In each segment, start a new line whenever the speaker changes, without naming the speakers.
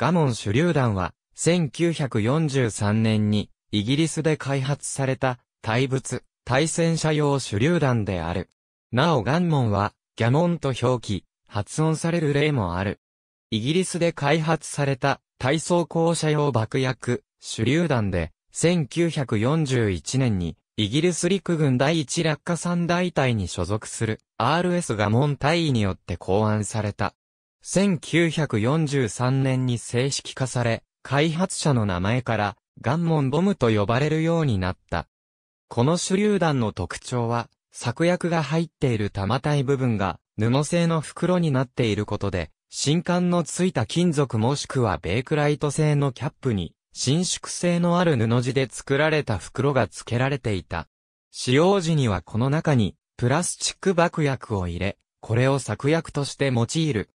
ガモン手榴弾は、1943年に、イギリスで開発された、対物、対戦車用手榴弾である。なおガンモンは、ギャモンと表記、発音される例もある。イギリスで開発された、体操校舎用爆薬、手榴弾で、1941年に、イギリス陸軍第一落下三大隊に所属する RS ガモン隊員によって考案された。1943年に正式化され、開発者の名前から、ガンモンボムと呼ばれるようになった。この手榴弾の特徴は、作薬が入っている玉体部分が、布製の袋になっていることで、新管のついた金属もしくはベークライト製のキャップに、伸縮性のある布地で作られた袋が付けられていた。使用時にはこの中に、プラスチック爆薬を入れ、これを作薬として用いる。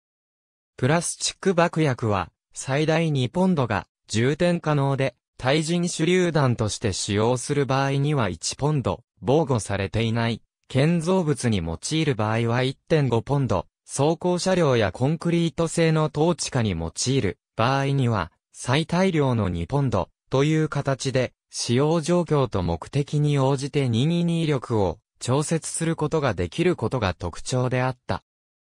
プラスチック爆薬は、最大2ポンドが、充填可能で、対人手榴弾として使用する場合には1ポンド、防護されていない。建造物に用いる場合は1.5ポンド、走行車両やコンクリート製の統治下に用いる場合には、最大量の2ポンドという形で、使用状況と目的に応じて222力を調節することができることが特徴であった。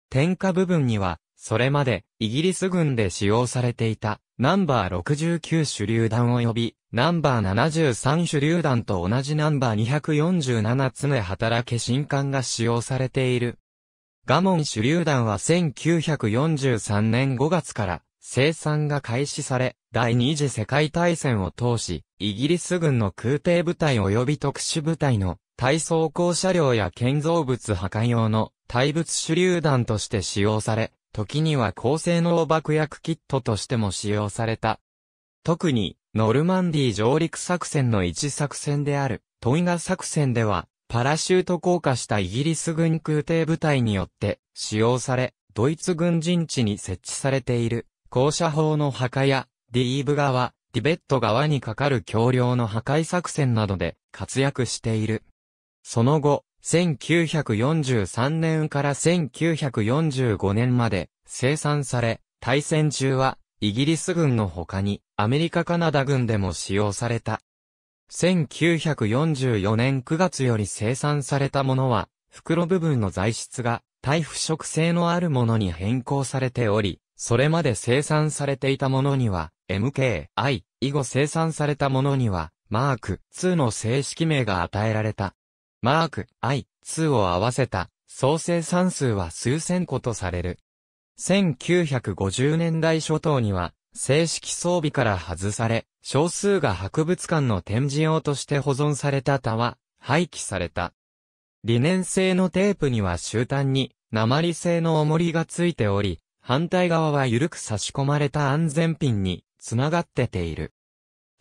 点火部分にはそれまで、イギリス軍で使用されていた、ナンバー69手榴弾及び、ナンバー73手榴弾と同じナンバー247目働け新艦が使用されている。ガモン手榴弾は1943年5月から生産が開始され、第二次世界大戦を通し、イギリス軍の空挺部隊及び特殊部隊の対装甲車両や建造物破壊用の対物手榴弾として使用され、時には高性能爆薬キットとしても使用された。特に、ノルマンディ上陸作戦の一作戦である、トイガ作戦では、パラシュート降下したイギリス軍空挺部隊によって使用され、ドイツ軍陣地に設置されている、高射砲の破壊や、ディーブ側、ディベット側にかかる橋梁の破壊作戦などで活躍している。その後、1943年から1945年まで生産され、対戦中はイギリス軍の他にアメリカカナダ軍でも使用された。1944年9月より生産されたものは、袋部分の材質が耐腐食性のあるものに変更されており、それまで生産されていたものには、MK、I、以後生産されたものには、マーク2の正式名が与えられた。マーク、I、2を合わせた創生算数は数千個とされる。1950年代初頭には、正式装備から外され、少数が博物館の展示用として保存された他は、廃棄された。理念製のテープには終端に、鉛製の重りがついており、反対側は緩く差し込まれた安全ピンに、つながってている。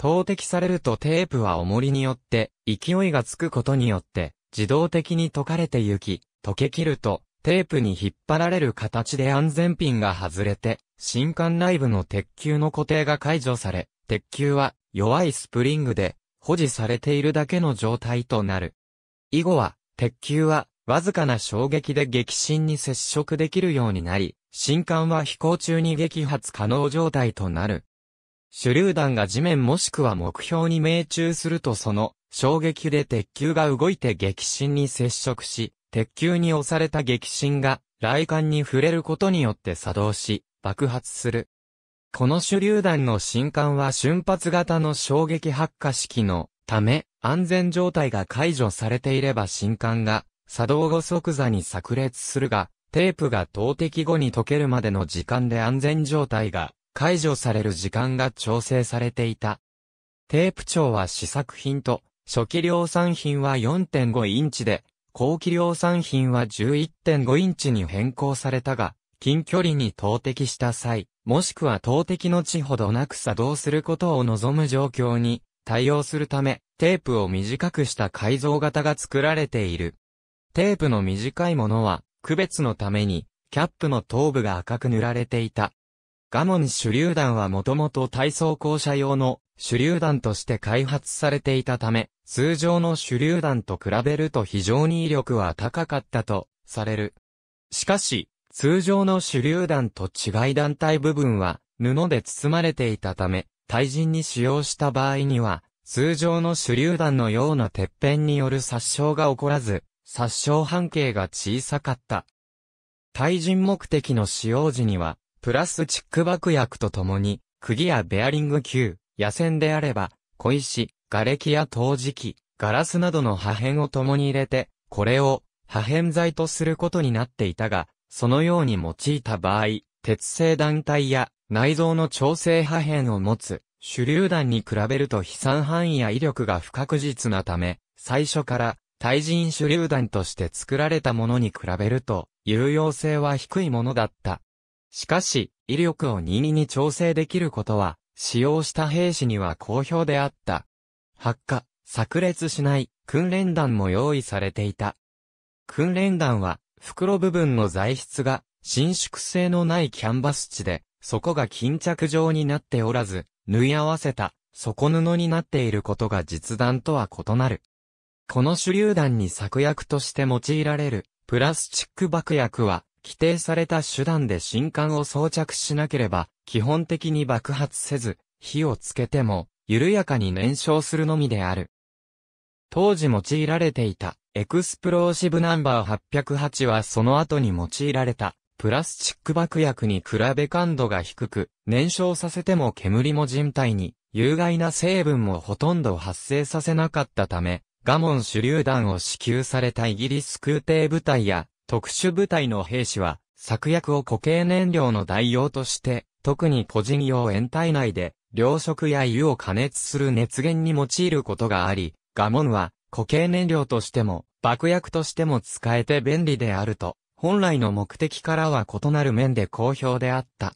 投擲されるとテープは重りによって、勢いがつくことによって、自動的に溶かれてゆき、溶け切ると、テープに引っ張られる形で安全ピンが外れて、新管内部の鉄球の固定が解除され、鉄球は弱いスプリングで保持されているだけの状態となる。以後は、鉄球はわずかな衝撃で激震に接触できるようになり、新管は飛行中に撃破可能状態となる。手榴弾が地面もしくは目標に命中するとその衝撃で鉄球が動いて激震に接触し、鉄球に押された激震が雷管に触れることによって作動し、爆発する。この手榴弾の新管は瞬発型の衝撃発火式のため、安全状態が解除されていれば新管が作動後即座に炸裂するが、テープが投擲後に溶けるまでの時間で安全状態が解除される時間が調整されていた。テープ長は試作品と、初期量産品は4.5インチで、後期量産品は11.5インチに変更されたが、近距離に投擲した際、もしくは投擲の地ほどなく作動することを望む状況に対応するため、テープを短くした改造型が作られている。テープの短いものは、区別のために、キャップの頭部が赤く塗られていた。ガモン手榴弾はもともと体操校舎用の手榴弾として開発されていたため、通常の手榴弾と比べると非常に威力は高かったとされる。しかし、通常の手榴弾と違い団体部分は布で包まれていたため、対人に使用した場合には、通常の手榴弾のような鉄片による殺傷が起こらず、殺傷半径が小さかった。対人目的の使用時には、プラスチック爆薬とともに、釘やベアリング球、野戦であれば、小石、瓦礫や陶磁器、ガラスなどの破片を共に入れて、これを破片剤とすることになっていたが、そのように用いた場合、鉄製団体や内臓の調整破片を持つ手榴弾に比べると飛散範囲や威力が不確実なため、最初から対人手榴弾として作られたものに比べると、有用性は低いものだった。しかし、威力を任意に調整できることは、使用した兵士には好評であった。発火、炸裂しない、訓練弾も用意されていた。訓練弾は、袋部分の材質が、伸縮性のないキャンバス地で、底が巾着状になっておらず、縫い合わせた、底布になっていることが実弾とは異なる。この手榴弾に作薬として用いられる、プラスチック爆薬は、規定された手段で新刊を装着しなければ、基本的に爆発せず、火をつけても、緩やかに燃焼するのみである。当時用いられていた、エクスプローシブナンバー808はその後に用いられた、プラスチック爆薬に比べ感度が低く、燃焼させても煙も人体に、有害な成分もほとんど発生させなかったため、ガモン手榴弾を支給されたイギリス空挺部隊や特殊部隊の兵士は、作薬を固形燃料の代用として、特に個人用円体内で、糧食や湯を加熱する熱源に用いることがあり、ガモンは固形燃料としても、爆薬としても使えて便利であると、本来の目的からは異なる面で好評であった。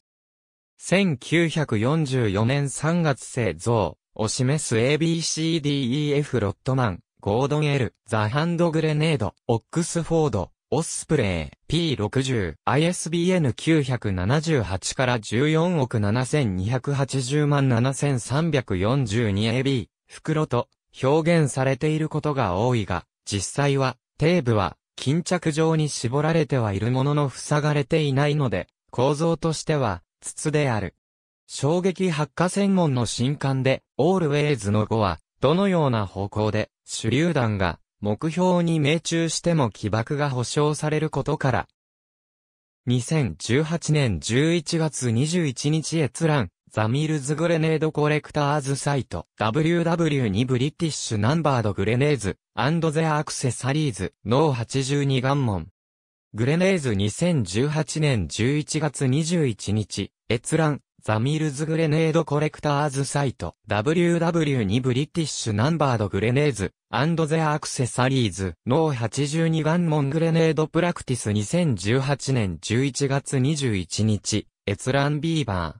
1944年3月製造を示す ABCDEF ロットマン、ゴードン・ L、ザ・ハンド・グレネード、オックスフォード、オスプレイ P60 ISBN 978から14億7280万 7342AB 袋と表現されていることが多いが、実際は、底部は巾着状に絞られてはいるものの塞がれていないので、構造としては筒である。衝撃発火専門の新刊で、オールウェイズの5は、どのような方向で手榴弾が目標に命中しても起爆が保証されることから、2018年11月21日閲覧、ザミルズグレネードコレクターズサイト WW2 ブリティッシュナンバードグレネーズゼアアクセサリーズノー82ガンモングレネーズ2018年11月21日閲覧ザミルズグレネードコレクターズサイト WW2 ブリティッシュナンバードグレネーズアンドゼアクセサリーズ、s o r 82ガンモングレネードプラクティス2018年11月21日閲覧ビーバ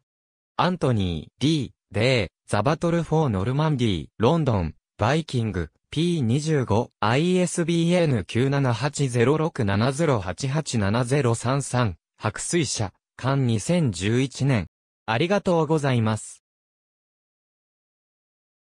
ーアントニー D デーザバトル4ノルマンディロンドンバイキング P25 ISBN 9780670887033白水社間2011年ありがとうございます。